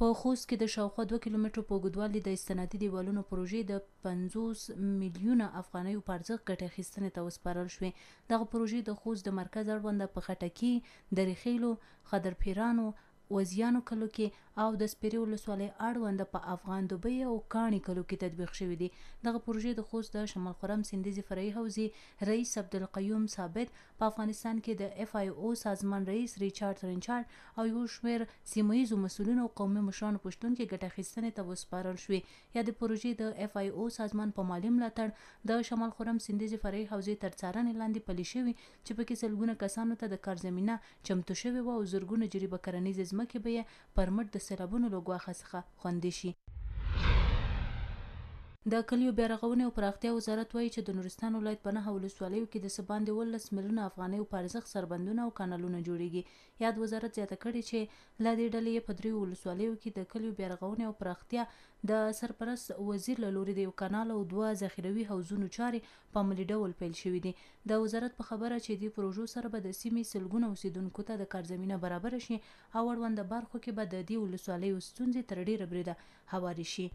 په خوست کې د شاوخوا 2 کیلومتر په اوږدوالي د استنادي دیوالونو پروژې د 50 میلیونه افغانیو په ارزښت ګټه اخیستنې ته وسپارل شوې دغه پروژې د خوست د مرکز اړوند په خټکی د ریخیلو خدرپیرانو وزیانو کلو کې او د سپیرې ولسوالۍ اړوند په افغان دوبۍ او کاڼي کلو کې تطبیق شوې دي دغه پروژې د خوست د شمال خرم سندیزي فرعي حوزې رئیس عبدالقیوم ثابت په افغانستان کې د اف آی او سازمان رئیس ریچارډ رینچارډ او یو شمېر سیمه ییزو مسولینو او قومي مشرانو پښتون کې ګټه اخیستنې ته وسپارل شوې یا د پروژې د اف آی او سازمان په مالي ملاتړ د شمال خرم سندیزي فرعي حوزې تر څارنې لاندې پلي شوې چې پکې سلګونه کسانو ته د کار زمينه چمتو شوې و او زرګونه جریبه کرنیز ځمکې ځمکې به یې پر مټ د سیلابونو له ګواښه څخه خوندي شي د کلیو بیا رغونې او پراختیا وزارت وایي چې د نورستان ولایت په نهه ولسوالیو کې د څه باندې ولس میلیونه افغانۍ په ارزښت سربندونه او کانالونه جوړیږي یاد وزارت زیاته کړې چې له دې ډلې په دریو ولسوالیو کې د کلیو بیا رغونې او پراختیا د سرپرست وزیر له لوري د یو کانال او دوه ذخیروي حوزونو چارې په عملي ډول پیل شوې دي د وزارت په خبره چې دې پروژو سره به د سیمې سلګونه اوسیدونکو ته د کار زمینه برابر شي او اړوند برخو کې به د دې ولسوالیو ستونزې تر ډیره بریده هواري شي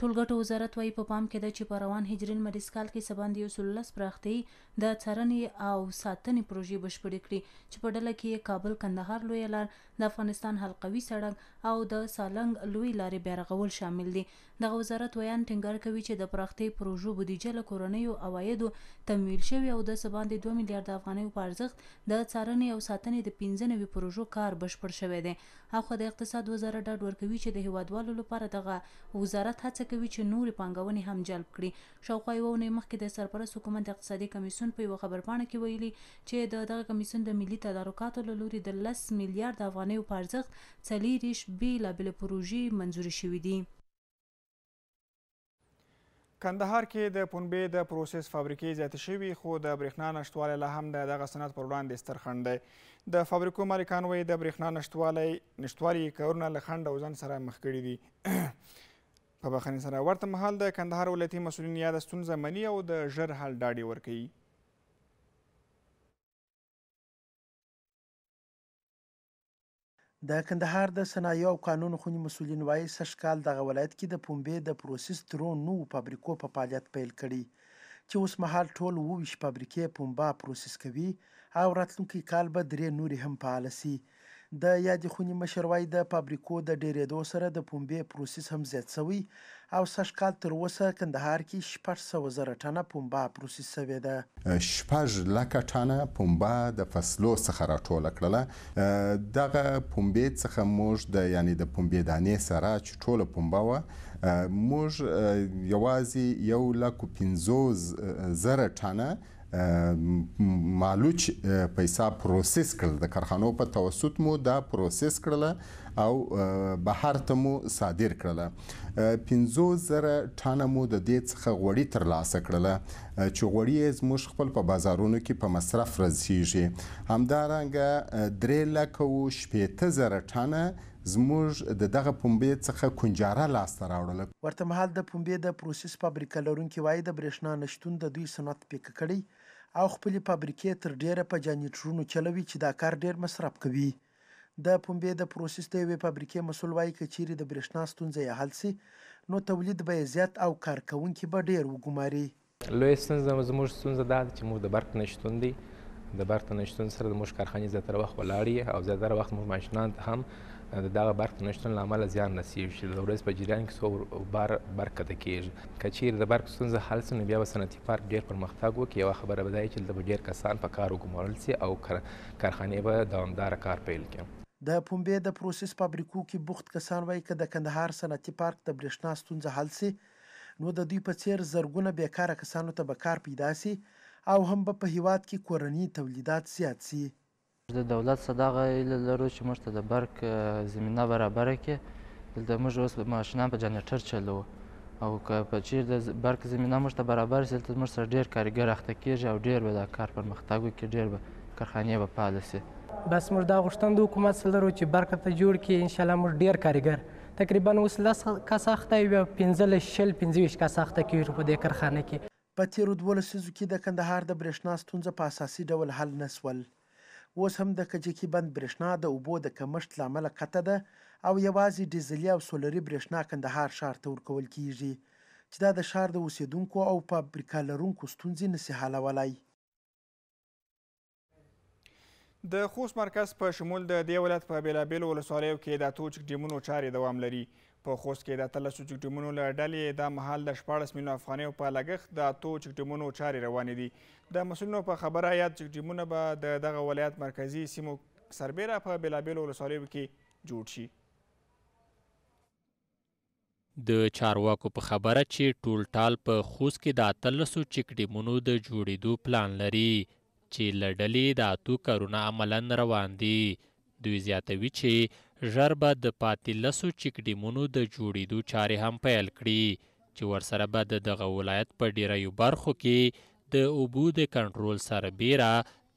ټولګټو وزارت وايي په پام کې ده چې په روان هجری لمریز کال کې سباندې یو سلس پراختې د څارنې او ساتنې پروژې بشپړې کړي چې په ډله کې کابل کندهار لویه لار د افغانستان حلقوي سړک او د سالنګ لوی لارې بیارغول شامل دي د وزارت ویان ټینګار کوي چې د پراختي پروژو بودیجه له کورنیو عوایدو تمویل شوی او د سباندې 2 میلیارډ افغانۍ په ارزښت د څارنې او ساتنې د 15 نوي پروژو کار بشپړ شوی دی اخو د اقتصاد وزارت ډاډ ورکوي چې د هیوادوالو لپاره دغه وزارت هڅه کوي چې نور پانګونې هم جلب کړي شاوخوا یو نه مخکې د سرپرست حکومت اقتصادي کمیسون په یو خبرپاڼه کې ویلي چې دغه کمیسون د ملي تدارکاتو له لوري د 10 میلیارډ افغانۍ افغانۍ په ارزښت څلېرویشت بېلابېلې پروژې منظورې شوې دي کندهار کې د پنبې د پروسس فابریکې زیاتې شوي خو د برېښنا نشتوالی لا هم د دغه صنعت پر وړاندې ستر خنډ دی د فابریکو مالکان وایي د برېښنا نشتوالی نشتوالي کارونه له خنډ او ځان سره مخ کړي دي په بخښنې سره ورته مهال د کندهار ولایتي مسؤلین یاده ستونزه مني او د ژر حل ډاډې ورکوي د کندهار د صنایعو او قانون خونې مسولین وایي سږ کال دغه ولایت کې د پنبې د پروسس درو نوو فابریکو په پا فعالیت پیل کړي چې اوس مهال ټول اوویشت فابریکې پنبه پروسس کوي او راتلونکی کال به درې نورې هم فعاله سي د یادې خونې مشروي د فابریکو د ډیرېدو سره د پنبې پروسس هم زیات شوی او سږ کال تر اوسه کندهار کې شپږ سوه زره ټنه پنبه پروسس شوې ده شپږ لکه ټنه پنبه د فصلو څخه راټوله کړله دغه پنبې څخه موږ د یعنی د پنبې دانې سره چې ټوله پنبه وه موږ یوازې یو لکو پنځوس زره ټنه مالوچ پیسې پروسس کړل د کارخانو په توسط مو دا پروسس کړل او بهر ته مو صادر کړل 15000 ټانه مو د دې څخه غوړی تر لاسه کړل چې غوړی زموږ خپل په بازارونو کې په مصرف رسیږي همدارنګه 3 لک او 18000 ټانه زموږ د دغه پومبې څخه کنجاره لاسته راوړل ورته مهال د پومبې د پروسس فابریکه لرونکي وای د برېښنا نشتون د دوی صنعت پیک کړی او خپلې فابریکې تر ډیره په جنریټرونو چلوي چې دا کار ډیر مصرف کوي د پنبې د پروسس د یوې فابریکې مسول وایي که چیرې د برېښنا ستونزه یې حل سي نو تولید به یې زیات او کارکوونکي به ډیر وګماري لوی ستونزه زموږ ستونزه دا ده چې موږ د برق نشتون دی د برق نشتون سره د موږ کارخانې زیاتره وخت ولاړې او زیاتره وخت موږ ماشینان هم د دغه برق نشتون لامل زیان رسیږي چې د ورځ په جریان کې څو بار برق کته کیږي کچیر د برق ستونزه حل سي نو بیا به صنعتي پارک ډیر پرمختګ وکړي یو خبره به دا چې د ډیر کسان په کار وګمارل سي او کارخانه به دوامدار کار پیل کړي د پومبې د پروسس فابریکو کې بوخت کسان وایي چې د کندهار صنعتي پارک د برېښنا ستونزه حل سي نو د دوی په څیر زرګونه بیکاره کسانو ته به کار پیدا سي او هم به په هیواد کې کورنی تولیدات زیات سي د دولت څخه دغه هیله لرو چې موږ ته د برق زمینه برابره کړي دلته موږ اوس ماشینان په جنریټر چلوو او که په چیرې د برق زمینه موږ ته برابر شي دلته موږ سره ډېر کارګر اخته کېږي او ډېر به دا کار پرمختګ وکړي ډېر به کارخانې به فعاله شي بس موږ دا غوښتنه د حکومت څخه لرو چې برق ته جوړ کړي انشاءالله موږ ډېر کارګر تقریبا اوس لس کس اخته یو پنځلس شل پنځه کس اخته کیږي په دې کارخانه کې په تیرو دوه لسیزو کې د کندهار د برېښنا ستونزه په اساسي ډول حل نه سول اوس هم د کجکي بند برېښنا د اوبو د کمښت له امله قطع ده او یوازې ډیزلي او سولري برېښنا کندهار ښار ته ورکول کیږي چې دا د ښار د اوسیدونکو او فابریکه لرونکو ستونزې نسي حلولای د خوست مرکز په شمول د دې ولایت په بیلابیلو ولسوالیو کې د توچک ډیمونو چارې دوام لري په خوست کې د اتلسو چکټمونو له ډلې دا مهال د شپاړس میلیونه افغانیو په لګښت د اتو چکټمونو چارې روانې دي د مسؤلینو په خبره یاد چکټمونه به د دغه ولایت مرکزي سیمو سربیره په بېلابېلو ولسوالیو کې جوړ شي د چارواکو په خبره چې ټول ټال په خوست کې د اتلسو چکټمونو د جوړېدو پلان لري چې لډلې د اتو کارونه عملا روان دي دوی زیاتوي چې ژر به د پاتې لسو چیک ډیمونو د جوړېدو چارې هم پیل کړي چې ورسره به د دغه ولایت په ډیریو برخو کې د اوبو د کنټرول سره بیره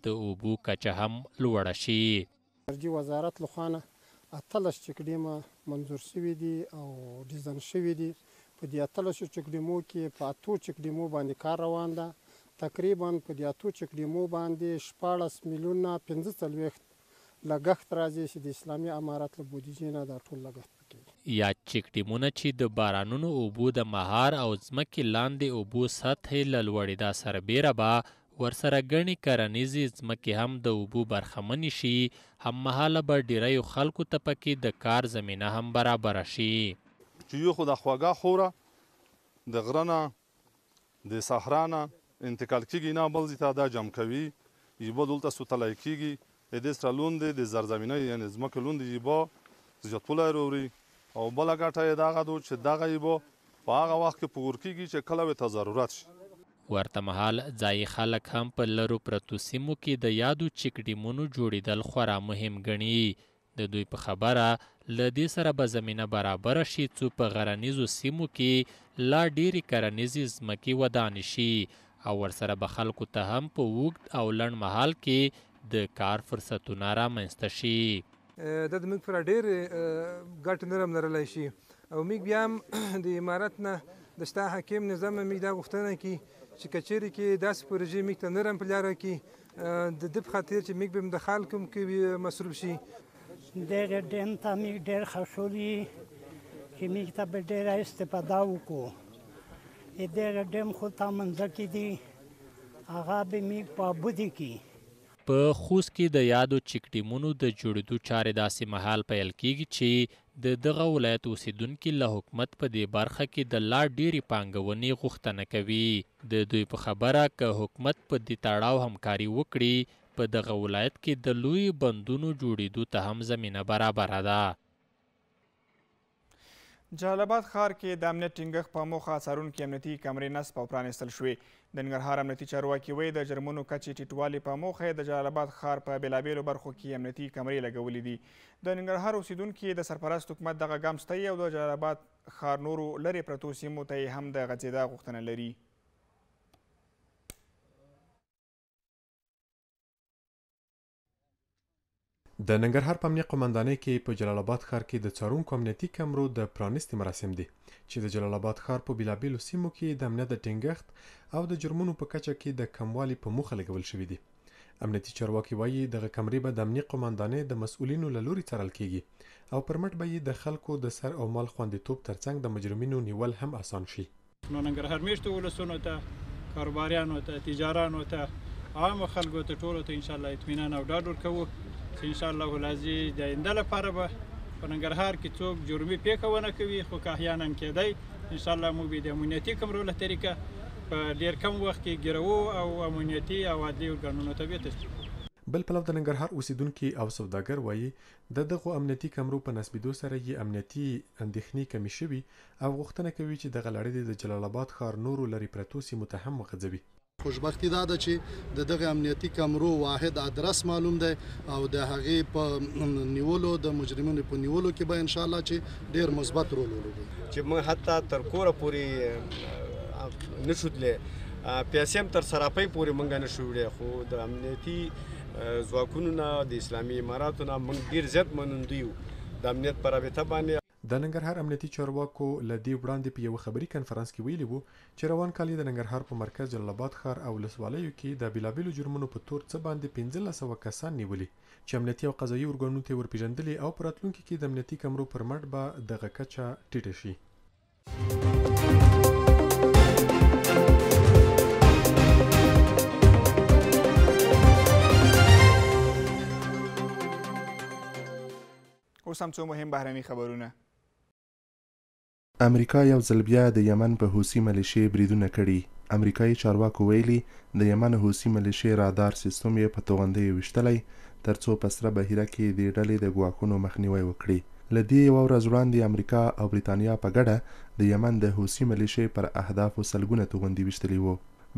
د اوبو کچه هم لوړه شي انرژي وزارت لخوانه اتلس چیک ډیمه منظور شوي دي او ډیزاین شوي دي په دې اتلسو چیک ډیمو کې په اتو چیک ډیمو باندې کار روان ده تقریبا په دې اتو چیک ډیمو باندې شپاړس میلیونه پنځه څلوېښت لګښت راځي چې د اسلامي امارات له بودیجې نه دا ټول لګښت پکې یا چیک ټیمونه چې د بارانونو اوبو د مهار او ځمکې لاندې اوبو سطحې له لوړې دا سربېره به ورسره ګڼې کرنیزې ځمکې هم د اوبو برخمنې شي هممهاله به ډیریو خلکو ته پکې د کار زمینه هم برابره شي چې یو خو د خواګه خوره د غره نه د صحرا نه انتقال کېږي نه بل ځای ته دا جمع کوي یبه دلته سوتلی کېږي دېسته لوندې د زرزمینۍ یعنی ځمکه لوندې یبا زیات پوله وروړي او بل ګټه یې دغه دو چې دغه یبا په هغه وخت کې پور کیږي چې کله ته ضرورت شي ورته مهال ځای خلک هم په لرو پرتو سیمو کې د یادو چیک ډیمونو جوړیدل خورا مهم ګڼي د دوی په خبره ل دې سره به زمينه برابر شي چې په غرنیزو سیمو کې لا ډېری کرنیزي ځمکې ودان شي او ورسره به خلکو ته هم په وګد او لړ محال کې د کار فرصتونه رامنځته شي دا د موږ پر ډېر ګټ نه لرلی شي او موږ بیا هم د امارت نه د شته حاکم نظام موږ دا غوښتنه کې چې کچېرې کې داسې پروژې موږ ته نه رم په لاره کې د دې په خاطر چې موږ به هم د خلکو کې مصروف شي دغه ډیم ته موږ ډېر خوشحالي چې موږ ته به ډېره استفاده وکړو دغه ډیم خو تا منځ کې دی هغه به موږ په ابودي کې په خوست کې د یادو چک ټیمونو د جوړېدو چارې داسې مهال پیل کیږي چې د دغه ولایت اوسیدونکو له حکومت په دې برخه کې د لا ډېری پانګونې غوښتنه کوي د دوی په خبره ک حکومت په دې تړاو همکاري وکړي په دغه ولایت کې د لوی بندونو جوړېدو ته هم زمينه برابر ده جلال آباد ښار کې د امنیت ټینګښت په موخه څارونکي امنیتي کمرې نصب او پرانیستل شوې د ننګرهار امنیتي چارواکي وایي د جرمونو کچې ټیټوالي په موخه د جلال آباد ښار په بېلابېلو برخو کې امنیتي کمرې لګولې دي د ننګرهار اوسیدونکي د سرپرست حکومت دغه ګام ستایي او د جلال آباد ښار نورو لرې پرتو سیمو ته یې هم د غځېدا غوښتنه لري د ننګرهار په امنیه قومندانۍ کې په جلال آباد ښار کې د څارونکو امنیتي کمرو د پرانیستي مراسم دي چې د جلال آباد ښار په بیلابیلو سیمو کې د امنیت د ټینګښت او د جرمونو په کچه کې د کموالي په موخه لګول شوي دي امنیتي چارواکي وایي دغه کمرې به د امنیه قومندانۍ د مسؤلینو له لوري څارل کیږي او پر مټ به یې د خلکو د سر او مال خوندیتوب ترڅنګ د مجرمینو نیول هم اسان شي نو ننګرهار میشته ولسونو ته کاروباریانو ته تجارانو ته عام خلکو ته ټولو ته ان شاء الله اطمینان او ډاډ ورکوو چې ان شاء الله العزیز د آینده لپاره به په ننګرهار کې څوک جرمي پیښه ونه کوي خو که احیانا کېدی ان شاء الله موږ به د امنیتي کمرو له طریقه په ډېر کم وخت کې ګیرو او امنیتي او عدلي ارګانونو ته به تشریف بل پلو د ننګرهار اوسیدونکو او سوداګر وایي د دغه امنیتي کمرو په نسبیدو سره یې امنیتي اندېښنې کمی شوي او غوښتنه کوي چې د غلړې د جلال آباد ښار نورو لري پرتو سیمو ته هم وغځوي خوشبختی دا ده چې د دغه امنیتي کمرو واحد ادرس معلوم دی او د هغې په نیولو د مجرمینو په نیولو کې به ان شاء الله چې ډیر مثبت رول ولري چې موږ حتی تر کوره پورې نشودلې پیسې هم تر سراپۍ پورې مونږ نه شو وړې خو د امنیتي ځواکونو نه د اسلامي اماراتو نه مونږ ډیر زیات منندوی یو د امنیت پر رابطه باندې د ننګرهار امنیتي چارواکو له دې وړاندې په یو خبري کنفرانس کې ویلي وو چې روان کال د ننګرهار په مرکز جلال آباد ښار او لسوالیو کې د بیلابیلو جرمونو په تور څه باندې 1500 کسان نیولي چې امنیتي او قضایي ارګانونو ته ورپیژندلې او په راتلونکي کې د امنیتي کمرو پر مټ به دغه کچه ټیټه شي اوس هم څو مهم بهرني خبرونه امریکا یو ځل بیا د یمن په حوثي ملیشې بریدونه کړي امریکایي چارواکو ویلي د یمن حوثي ملیشې رادار سیستم یې په توغندیو ویشتلی تر څو په سره بهیره کې د ډلې د ګواښونو مخنیوی وکړي له دې یوه ورځ وړاندې امریکا او بریتانیا په ګډه د یمن د حوثي ملیشې پر اهدافو سلګونه توغندي ویشتلي وو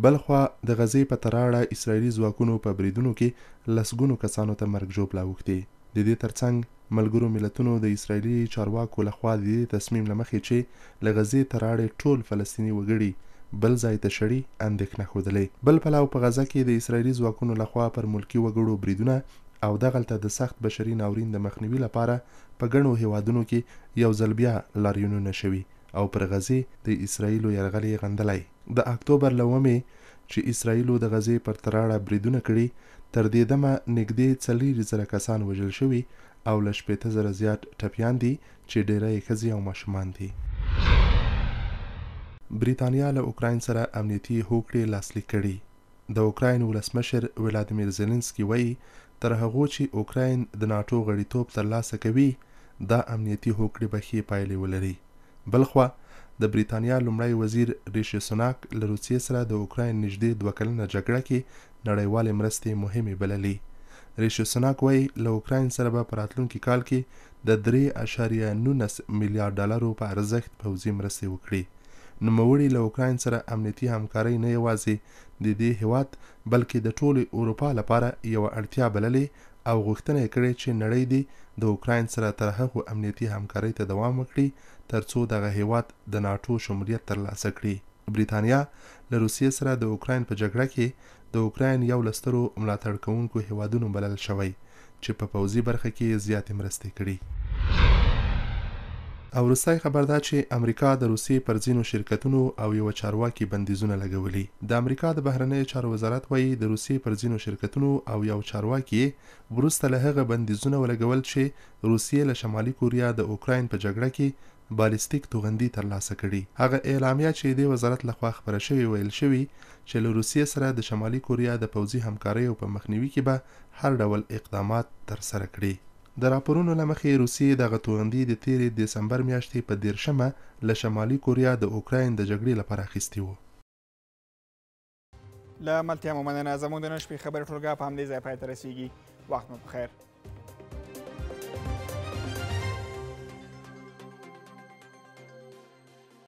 بلخوا د غزې په تراړه اسرایلي ځواکونو په بریدونو کې لسګونو کسانو ته مرګ ژوبله اوښتي د دې ترڅنګ ملګرو ملتونو د اسرایلي چارواکو لخوا د دې تصمیم لمخې چې له غزې تراړې ټول فلسطینی وګړي بل ځای ته شړی اندېښنه ښودلې بل پلاو په غزه کې د اسرایلي ځواکونو لخوا پر ملکی وګړو بریدونه او دغلته د سخت بشري ناورین د مخنیوي لپاره په ګڼو هیوادونو کې یو ځل بیا لاریونونه شوي او پر غزې د اسرایلو یرغل یې غندلی د اکتوبر لومې چې اسرایلو د غزې پر تراړه بریدونه کړي تر دې دمه نږدې څلېر زره کسان وژل شوي او له شپېته زره زیات ټپیان دي چې ډېری یې ښځې او ماشومان دي بریتانیا له اوکراین سره امنیتي هوکړې لاسلیک کړي د اوکراین ولسمشر ولادیمیر زيلنسکي وایي تر هغه چې اوکراین د ناتو غړیتوب ترلاسه کوي دا امنیتي هوکړې به ښې پایلې ولري بلخوا د بریتانیا لومړی وزیر ریشي سوناک له روسیې سره د اوکراین نږدې دوه کلنه جګړه کې نړیوالې مرستې مهمې بللې ریشو سناک وایي له اوکراین سره به په راتلونکي کال کې د درې اعشاریه نولس میلیارډ ډالرو په ارزښت پوځي مرستې وکړي نوموړي له اوکراین سره امنیتي همکارۍ نه یوازې د دې هیواد بلکې د ټولې اروپا لپاره یوه اړتیا بللې او غوښتنه یې کړې چې نړۍ دې د اوکراین سره تر هغو امنیتي همکارۍ ته دوام وکړي تر څو دغه هیواد د ناتو شمولیت ترلاسه کړي برېټانیا له روسیې سره د اوکراین په جګړه کې د اوکراین یو له سترو ملاتړ کوونکو هیوادونو بلل شوی چې په پوځي برخه کې زیاتې مرستې کړي او روسي خبر دا چې امریکا د روسي پر ځینو شرکتونو او یو چارواکي بندیزونه لګولي د امریکا د بهرنی چارو وزارت وایي د روسي پر ځینو شرکتونو او یو چارواکي ورسته له هغه بندیزونه ولګول چې روسیې له شمالي کوریا د اوکراین په جګړه کې بالستیک توغندي ترلاسه کړي هغه اعلامیه چې د وزارت لخوا خبره شوې ویل شوې چې له روسیې سره د شمالي کوریا د پوځي همکارۍ په مخنیوي کې به هر ډول اقدامات ترسره کړي د راپورونو لمخې روسیې د غتوغندي د 13 دسمبر میاشتې په دیرشمه له شمالي کوریا د اوکراین د جګړې لپاره اخیستی وو له ملتیا مو مننه زموږ د نن شپې خبرې ټولګه په همدې ځای پای ته رسیږي وخت مو په خیر